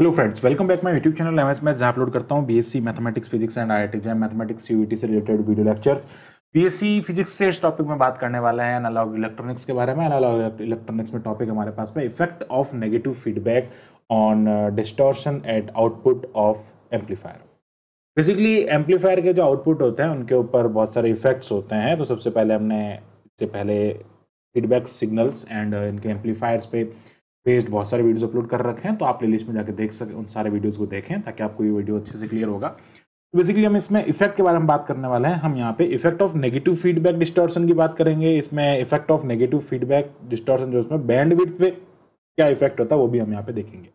hello friends welcome back my YouTube channel M S मैं जहाँ upload करता हूँ BSc mathematics physics and I I T mathematics UT से related video lectures BSc physics से इस topic में बात करने वाला है एनालॉग इलेक्ट्रॉनिक्स के बारे में एनालॉग इलेक्ट्रॉनिक्स में टॉपिक हमारे पास में effect of negative feedback on distortion at output of amplifier basically amplifier के जो आउटपुट होते हैं उनके ऊपर बहुत सारे इफेक्ट्स होते हैं तो सबसे पहले हमने इससे पहले फीडबैक सिग्नल्स एंड इनके एम्पलीफायर्स पे पेस्ट बहुत सारे वीडियोस अपलोड कर रखे हैं तो आप प्लेलिस्ट में जाकर देख सकें उन सारे वीडियोस को देखें ताकि आपको ये वीडियो अच्छे से क्लियर होगा तो बेसिकली हम इसमें इफेक्ट के बारे में बात करने वाले हैं हम यहाँ पे effect of negative feedback distortion की बात करेंगे इसमें effect of negative feedback distortion जो उसमें बैंड पे क्या इफेक्ट होता है वो भी हम यहाँ पे देखेंगे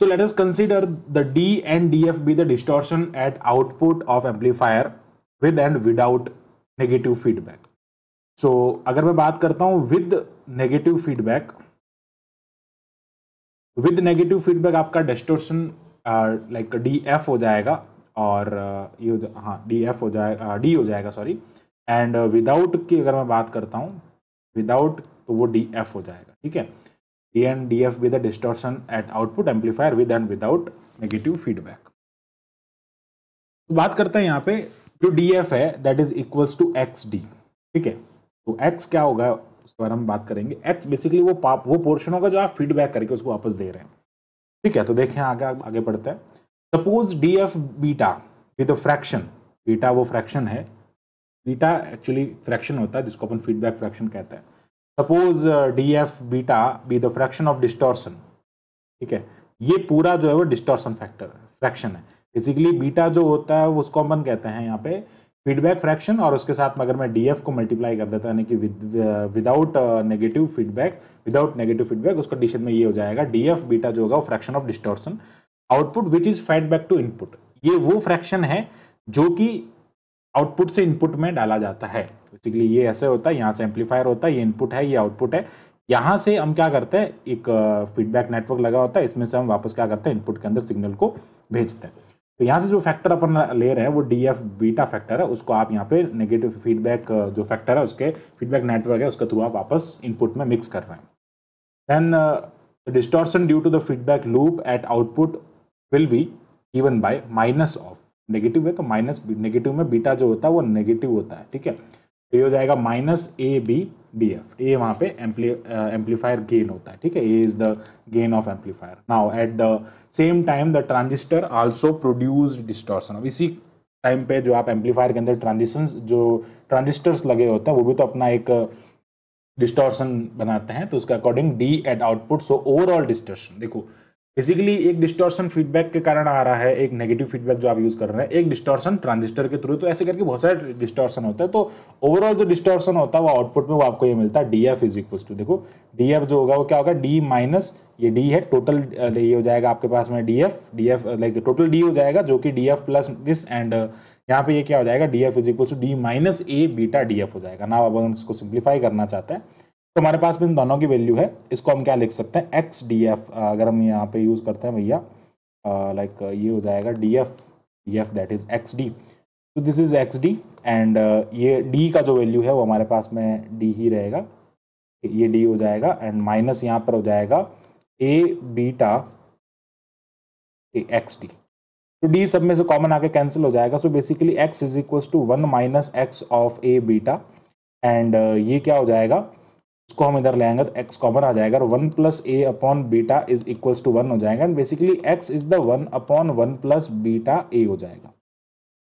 so let us consider the D and D F be the distortion at output of amplifier with and without negative feedback so अगर मैं बात करता हूँ with negative feedback with negative feedback आपका डिस्टोर्सन लाइक डी एफ हो जाएगा और ये हाँ डी एफ हो जाएगा डी हो जाएगा सॉरी एंड विदाउट की अगर मैं बात करता हूँ विदाउट तो वो डी एफ हो जाएगा ठीक है D and D F with distortion at output amplifier with and without negative feedback तो बात करते हैं यहाँ पे जो डी एफ है that is equals to X D ठीक है तो एक्स क्या होगा उसके बारे में बात करेंगे एक्स बेसिकली वो पाप वो पोर्शन होगा जो आप फीडबैक करके उसको वापस दे रहे हैं ठीक है तो देखें आगे आगे बढ़ते हैं suppose D F beta with a fraction beta वो फ्रैक्शन है बीटा एक्चुअली फ्रैक्शन होता है जिसको अपन फीडबैक फ्रैक्शन कहते हैं suppose D F beta be the fraction of distortion ठीक है ये पूरा जो है वो डिस्टोर्सन फैक्टर फ्रैक्शन है बेसिकली बीटा जो होता है वो उसको अपन कहते हैं यहाँ पे फीडबैक फ्रैक्शन और उसके साथ में अगर मैं डी को मल्टीप्लाई कर देता यानी कि without negative feedback without negative feedback उस कंडीशन में ये हो जाएगा डी एफ बीटा जो होगा वो fraction of distortion output which is feedback to input ये वो फ्रैक्शन है जो कि आउटपुट से इनपुट में डाला जाता है बेसिकली ये ऐसे होता है यहाँ से एम्पलीफायर होता है ये इनपुट है ये आउटपुट है यहाँ से हम क्या करते हैं एक फीडबैक uh, नेटवर्क लगा होता है इसमें से हम वापस क्या करते हैं इनपुट के अंदर सिग्नल को भेजते हैं तो यहाँ से जो फैक्टर अपन ले रहे हैं वो डी एफ बीटा फैक्टर है उसको आप यहाँ पे नेगेटिव फीडबैक जो फैक्टर है उसके फीडबैक नेटवर्क है उसके थ्रू आप वापस इनपुट में मिक्स कर रहे हैं then distortion due to the feedback loop at output will be given by minus of negative है तो माइनस नेगेटिव में बीटा जो होता है वो नेगेटिव होता है ठीक है तो ये हो जाएगा minus A B D F A वहाँ पे एम्पलीफायर गेन uh, होता है ठीक है A is the gain of amplifier now at the same time the transistor also produce distortion अब इसी टाइम पे जो आप एम्पलीफायर के अंदर ट्रांजिशन जो ट्रांजिस्टर्स लगे होते हैं वो भी तो अपना एक डिस्टॉर्सन uh, बनाते हैं तो उसके according D at output so overall distortion देखो बेसिकली एक डिस्टॉर्शन फीडबैक के कारण आ रहा है एक नेगेटिव फीडबैक जो आप यूज़ कर रहे हैं एक डिस्टॉर्शन ट्रांजिस्टर के थ्रू तो ऐसे करके बहुत सारे डिस्टॉर्शन होता है तो ओवरऑल जो डिस्टॉर्शन होता है वो आउटपुट में वो आपको ये मिलता है D F is equals to देखो डी एफ जो होगा वो क्या होगा डी माइनस ये डी है टोटल ये हो जाएगा आपके पास में D F D F like total D हो जाएगा जो कि D F plus this and यहाँ पे ये क्या हो जाएगा D F is equals to D minus A beta D F हो जाएगा ना अब इसको सिंप्लीफाई करना चाहते हैं तो हमारे पास भी इन दोनों की वैल्यू है इसको हम क्या लिख सकते हैं एक्स डी एफ अगर हम यहाँ पे यूज़ करते हैं भैया लाइक ये हो जाएगा D F D F that is X D तो this is X D and ये डी का जो वैल्यू है वो हमारे पास में डी ही रहेगा ये डी हो जाएगा एंड माइनस यहाँ पर हो जाएगा ए बीटा एक्स डी तो डी सब में से कॉमन आके कैंसिल हो जाएगा so basically X is equals to one minus X of A beta and ये क्या हो जाएगा इसको हम इधर लाएंगे तो एक्स कॉमन आ जाएगा one plus A upon beta is equals to one हो जाएगा and basically X is the one upon one plus beta A हो जाएगा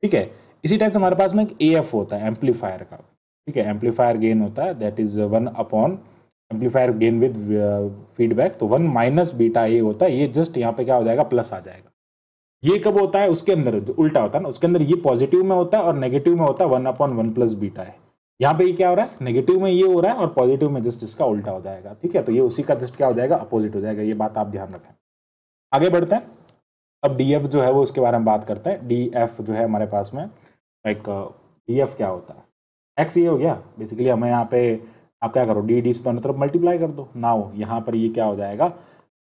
ठीक है इसी टाइप से हमारे पास में एक ए एफ होता है एम्पलीफायर का ठीक है एम्पलीफायर गेन होता है that is one upon amplifier gain with feedback तो वन माइनस बीटा ए होता है ये जस्ट यहाँ पे क्या हो जाएगा प्लस आ जाएगा ये कब होता है उसके अंदर जो उल्टा होता है ना उसके अंदर ये पॉजिटिव में होता है और नेगेटिव में होता है one upon one plus beta है यहाँ पे ये क्या हो रहा है नेगेटिव में ये हो रहा है और पॉजिटिव में जस्ट इसका उल्टा हो जाएगा ठीक है तो ये उसी का जस्ट क्या हो जाएगा अपोजिट हो जाएगा ये बात आप ध्यान रखें आगे बढ़ते हैं अब डी जो है वो उसके बारे में बात करते हैं डी जो है हमारे पास में एक डी क्या होता है एक्स ये हो गया बेसिकली हमें यहाँ पे आप क्या करो डी डी से दोनों तो तरफ मल्टीप्लाई कर दो ना हो यहाँ पर ये क्या हो जाएगा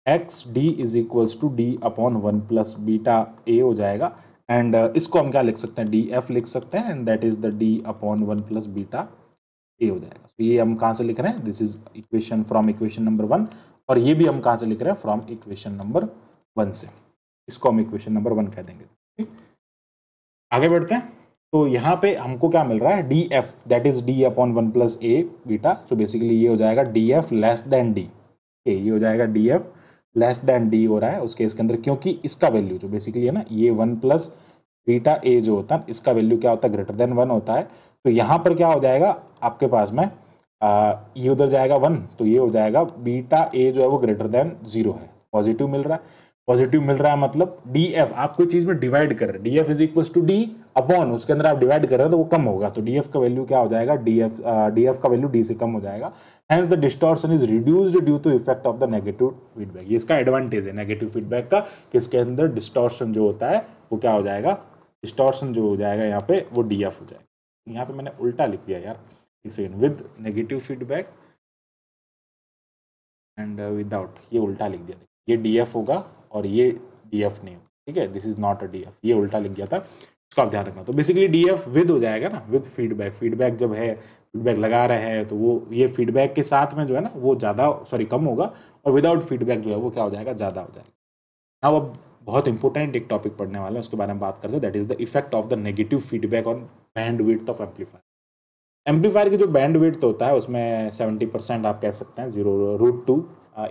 X D is equals to D upon one plus beta A हो जाएगा एंड uh, इसको हम क्या लिख सकते हैं डी एफ लिख सकते हैं and that is the D upon one plus beta A हो जाएगा so, ये हम कहाँ से लिख रहे हैं this is equation from equation number one और ये भी हम कहाँ से लिख रहे हैं फ्रॉम इक्वेशन नंबर वन से इसको हम इक्वेशन नंबर वन कह देंगे ठीक आगे बढ़ते हैं तो यहाँ पे हमको क्या मिल रहा है D F that is D upon one plus A beta so basically ये हो जाएगा D F less than D ये हो जाएगा D F less than D हो रहा है उस केस के अंदर क्योंकि इसका वैल्यू जो बेसिकली है ना ये वन प्लस बीटा ए जो होता है इसका वैल्यू क्या होता है ग्रेटर देन वन होता है तो यहाँ पर क्या हो जाएगा आपके पास में आ, ये उधर जाएगा वन तो ये हो जाएगा बीटा ए जो है वो ग्रेटर देन जीरो है पॉजिटिव मिल रहा है पॉजिटिव मिल रहा है मतलब डी एफ आप कोई चीज में डिवाइड कर रहे हैं D F is equal to D upon उसके अंदर आप डिवाइड कर रहे हैं तो वो कम होगा तो डी एफ का वैल्यू क्या हो जाएगा डी एफ डी एफ का वैल्यू डी से कम हो जाएगा hence the distortion is reduced due to effect of the negative feedback ये इसका एडवांटेज है नेगेटिव फीडबैक का कि इसके अंदर डिस्टॉर्सन जो होता है वो क्या हो जाएगा डिस्टॉर्सन जो हो जाएगा यहाँ पे वो डी एफ हो जाएगा यहाँ पे मैंने उल्टा लिख दिया यार एक second with negative feedback and without ये उल्टा लिख दिया ये डी एफ होगा और ये डी एफ नहीं ठीक है this is not a D F ये उल्टा लिख गया था इसको आप ध्यान रखना तो बेसिकली डी एफ विद हो जाएगा ना विद फीडबैक फीडबैक जब है फीडबैक लगा रहे हैं तो वो ये फीडबैक के साथ में जो है ना वो ज़्यादा सॉरी कम होगा और विदाउट फीडबैक जो है वो क्या हो जाएगा ज़्यादा हो जाएगा ना अब बहुत इंपॉर्टेंट एक टॉपिक पढ़ने वाला है उसके बारे में बात करते हैं that is the effect of the negative feedback on bandwidth of amplifier amplifier की जो बैंड विथ होता है उसमें सेवेंटी परसेंट आप कह सकते हैं zero root two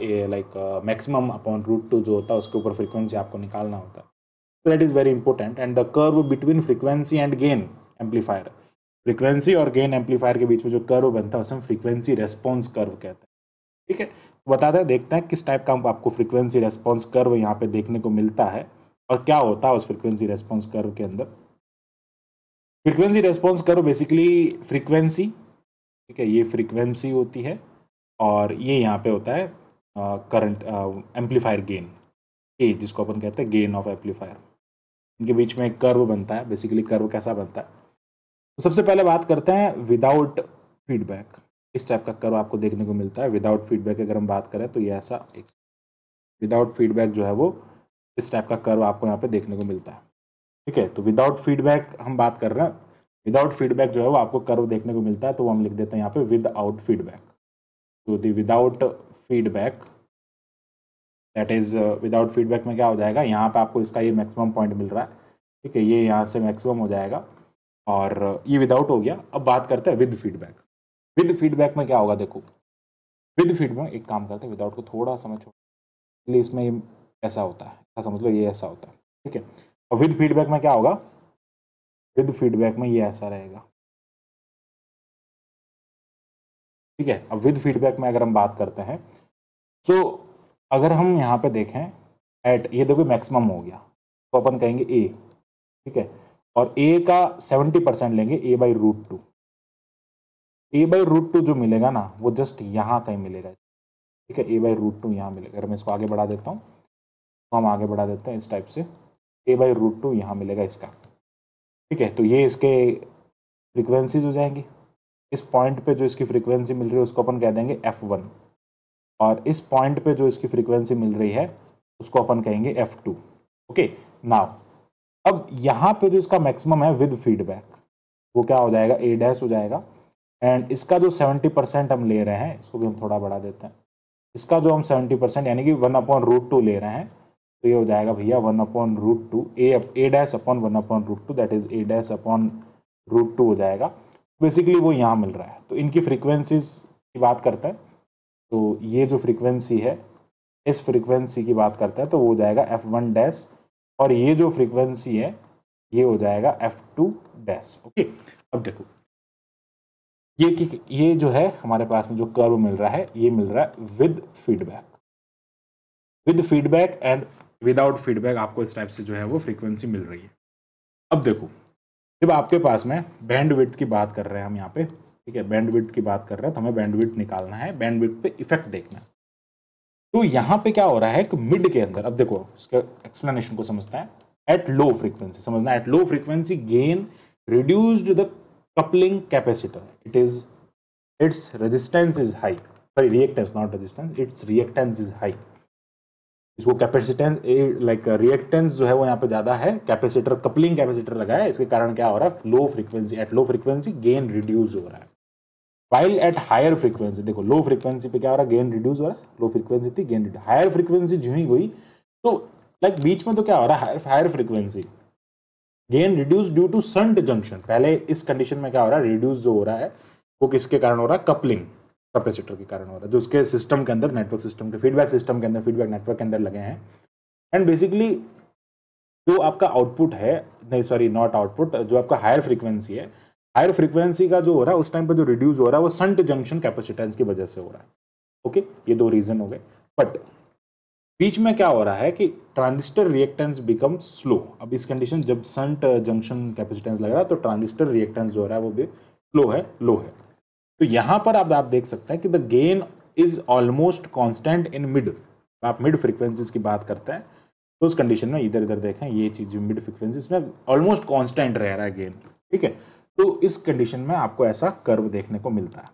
like maximum upon root two जो होता है उसके ऊपर फ्रीक्वेंसी आपको निकालना होता है that is very important and the curve between frequency and gain amplifier frequency और गेन एम्पलीफायर के बीच में जो कर्व बनता है उसे हम फ्रीक्वेंसी रेस्पॉन्स कर्व कहते हैं ठीक है तो बताते हैं देखते हैं किस टाइप का आपको फ्रीक्वेंसी रेस्पॉन्स कर्व यहाँ पे देखने को मिलता है और क्या होता है उस फ्रीक्वेंसी रेस्पॉन्स कर्व के अंदर frequency response curve basically frequency ठीक है ये फ्रीक्वेंसी होती है और ये यहाँ पे होता है करंट एम्पलीफायर गेन ए जिसको अपन कहते हैं गेन ऑफ एम्पलीफायर इनके बीच में एक कर्व बनता है बेसिकली कर्व कैसा बनता है तो सबसे पहले बात करते हैं विदाउट फीडबैक इस टाइप का कर्व आपको देखने को मिलता है विदाउट फीडबैक अगर हम बात करें तो ये ऐसा एक विदाउट फीडबैक जो है वो इस टाइप का कर्व आपको यहाँ पे देखने को मिलता है ठीक है तो विदाउट फीडबैक हम बात कर रहे हैं विदाउट फीडबैक जो है वो आपको कर्व देखने को मिलता है तो वो हम लिख देते हैं यहाँ पे विदाउट फीडबैक तो the without feedback that is without feedback में क्या हो जाएगा यहाँ पे आपको इसका ये मैक्सिमम पॉइंट मिल रहा है ठीक है ये यहाँ से मैक्सिमम हो जाएगा और uh, ये विदाउट हो गया अब बात करते हैं विद फीडबैक विद फीडबैक में क्या होगा देखो विद फीडबैक एक काम करते हैं विदाउट को थोड़ा समझ इसलिए इसमें ऐसा होता है ऐसा समझ लो ये ऐसा होता है ठीक है और विद फीडबैक में क्या होगा विद फीडबैक में ये ऐसा रहेगा ठीक है अब विद फीडबैक में अगर हम बात करते हैं सो so, अगर हम यहाँ पे देखें एट ये देखो मैक्सिमम हो गया तो अपन कहेंगे ए ठीक है और ए का सेवेंटी परसेंट लेंगे A by root two A by root two जो मिलेगा ना वो जस्ट यहाँ कहीं मिलेगा ठीक है ए बाई रूट टू यहाँ मिलेगा अगर मैं इसको आगे बढ़ा देता हूँ तो हम आगे बढ़ा देते हैं इस टाइप से ए बाई रूट टू यहाँ मिलेगा इसका ठीक है तो ये इसके फ्रिक्वेंसीज हो जाएंगी इस पॉइंट पे जो इसकी फ्रीक्वेंसी मिल रही है उसको अपन कह देंगे एफ वन और इस पॉइंट पे जो इसकी फ्रीक्वेंसी मिल रही है उसको अपन कहेंगे एफ टू ओके नाव अब यहाँ पे जो इसका मैक्सिमम है विद फीडबैक वो क्या हो जाएगा ए डैश हो जाएगा एंड इसका जो सेवेंटी परसेंट हम ले रहे हैं इसको भी हम थोड़ा बढ़ा देते हैं इसका जो हम सेवेंटी परसेंट यानी कि वन अपॉन रूट टू ले रहे हैं तो ये हो जाएगा भैया one upon root two A A dash upon one upon root two that is A dash upon root two हो जाएगा बेसिकली वो यहाँ मिल रहा है तो इनकी फ्रिक्वेंसीज की बात करता है तो ये जो फ्रीक्वेंसी है इस फ्रीक्वेंसी की बात करता है तो वो जाएगा एफ वन डैश और ये जो फ्रीक्वेंसी है ये हो जाएगा एफ टू डैश ओके अब देखो ये कि ये जो है हमारे पास में जो कर्व मिल रहा है ये मिल रहा है with feedback with feedback and without feedback आपको इस टाइप से जो है वो फ्रीक्वेंसी मिल रही है अब देखो जब आपके पास में बैंड विथ की बात कर रहे हैं हम यहाँ पे ठीक है बैंड विथ की बात कर रहे हैं तो हमें बैंड विथ निकालना है बैंड विथ पे इफेक्ट देखना तो यहाँ पे क्या हो रहा है कि मिड के अंदर अब देखो इसके एक्सप्लेनेशन को समझता है एट लो फ्रीक्वेंसी समझना at low frequency gain reduced the coupling capacitor it is its resistance is high sorry reactance not resistance its reactance is high इसको कैपेसिटेंस लाइक रिएक्टेंस जो है वो यहाँ पे ज्यादा है कैपेसिटर कपलिंग कैपेसिटर लगाया है इसके कारण क्या हो रहा है low frequency at low frequency gain reduce हो रहा है वाइल एट हायर फ्रीक्वेंसी देखो लो फ्रीक्वेंसी पे क्या हो रहा है गेन रिड्यूस हो रहा है लो फ्रीक्वेंसी थी गेन हायर फ्रीक्वेंसी जो ही हुई तो लाइक like, बीच में तो क्या हो रहा है higher frequency gain reduce due to shunt junction पहले इस कंडीशन में क्या हो रहा है रिड्यूस जो हो रहा है वो किसके कारण हो रहा है कपलिंग कैपेसिटर के कारण हो रहा है जो उसके सिस्टम के अंदर नेटवर्क सिस्टम के फीडबैक सिस्टम के अंदर फीडबैक नेटवर्क के अंदर लगे हैं एंड बेसिकली जो आपका आउटपुट है नहीं सॉरी नॉट आउटपुट जो आपका हायर फ्रीक्वेंसी है हायर फ्रीक्वेंसी का जो हो रहा है उस टाइम पर जो रिड्यूस हो रहा है वो संट जंक्शन कैपेसिटेंस की वजह से हो रहा है ओके ये दो रीज़न हो गए बट बीच में क्या हो रहा है कि ट्रांजिस्टर रिएक्टेंस बिकम स्लो अब इस कंडीशन जब संट जंक्शन कैपेसिटेंस लग रहा है तो ट्रांजिस्टर रिएक्टेंस जो हो रहा है वो भी स्लो है लो है तो यहां पर आप, आप देख सकते हैं कि the gain is almost constant in mid आप मिड फ्रिक्वेंसीज की बात करते हैं तो उस कंडीशन में इधर इधर देखें ये चीज़ मिड फ्रिक्वेंसीज में ऑलमोस्ट कॉन्स्टेंट रह रहा है गेन ठीक है तो इस कंडीशन में आपको ऐसा कर्व देखने को मिलता है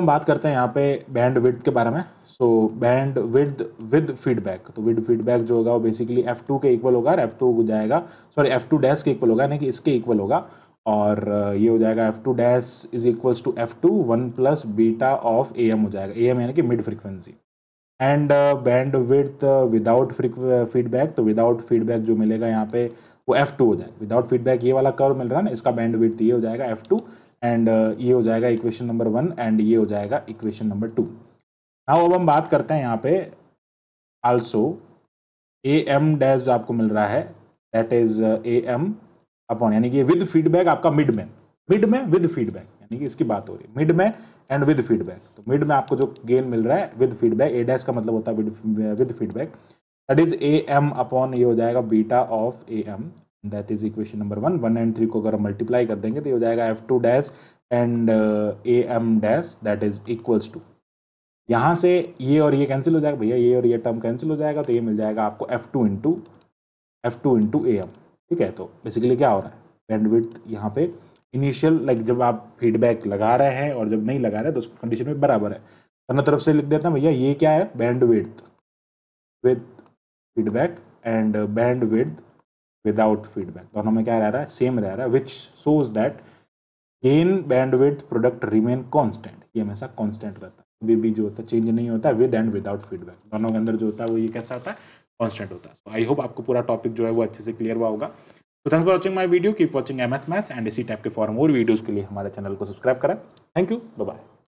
हम बात करते हैं यहाँ पे बैंड विथ के बारे में so bandwidth with feedback तो विद फीडबैक जो होगा वो बेसिकली F2 के इक्वल होगा और F2 जाएगा सॉरी F2 डैश के इक्वल होगा यानी कि इसके इक्वल होगा और ये हो जाएगा F two dash is equals to F two one plus beta of A M हो जाएगा ए एम यानी कि mid frequency and bandwidth without feedback तो विदाउट फीडबैक जो मिलेगा यहाँ पे वो एफ टू हो जाएगा विदाउट फीडबैक ये वाला कर्व मिल रहा है ना इसका बैंड विथ ये हो जाएगा एफ टू एंड ये हो जाएगा इक्वेशन नंबर वन एंड ये हो जाएगा इक्वेशन नंबर टू हाँ अब हम बात करते हैं यहाँ पे आल्सो ए एम डैश जो आपको मिल रहा है that is A M upon यानी कि विद फीडबैक आपका मिड में मिड में विद फीडबैक यानी कि इसकी बात हो रही है मिड में एंड विद फीडबैक तो मिड में आपको जो गेन मिल रहा है विद फीडबैक ए डैश का मतलब होता है with feedback that is A M upon ये हो जाएगा beta of A M that is equation number one one and three को अगर मल्टीप्लाई कर देंगे तो ये हो जाएगा F two dash and A M dash that is equals to यहाँ से ये और ये कैंसिल हो जाएगा भैया ये और ये टर्म कैंसिल हो जाएगा तो ये मिल जाएगा आपको F two into F two into A M ठीक है तो बेसिकली क्या हो रहा है बैंडविड्थ यहाँ पे इनिशियल लाइक जब आप फीडबैक लगा रहे हैं और जब नहीं लगा रहे तो उस कंडीशन में बराबर है दोनों तो तरफ से लिख देता हूँ भैया ये क्या है bandwidth with feedback and band without feedback दोनों में क्या रह रहा है सेम रह रहा है which shows that gain bandwidth product remain constant ये हमेशा कॉन्स्टेंट रहता है कभी भी जो होता है चेंज नहीं होता विद एंड विदाउट फीडबैक दोनों के अंदर जो होता है वो ये कैसा होता है कॉन्स्टेंट होता है आई होप आपको पूरा टॉपिक जो है वो अच्छे से क्लियर हुआ होगा तो thanks for watching my video keep watching M S maths and इसी टाइप के फॉर मोर वीडियोज़ के लिए हमारे चैनल को सब्सक्राइब करें थैंक यू बाय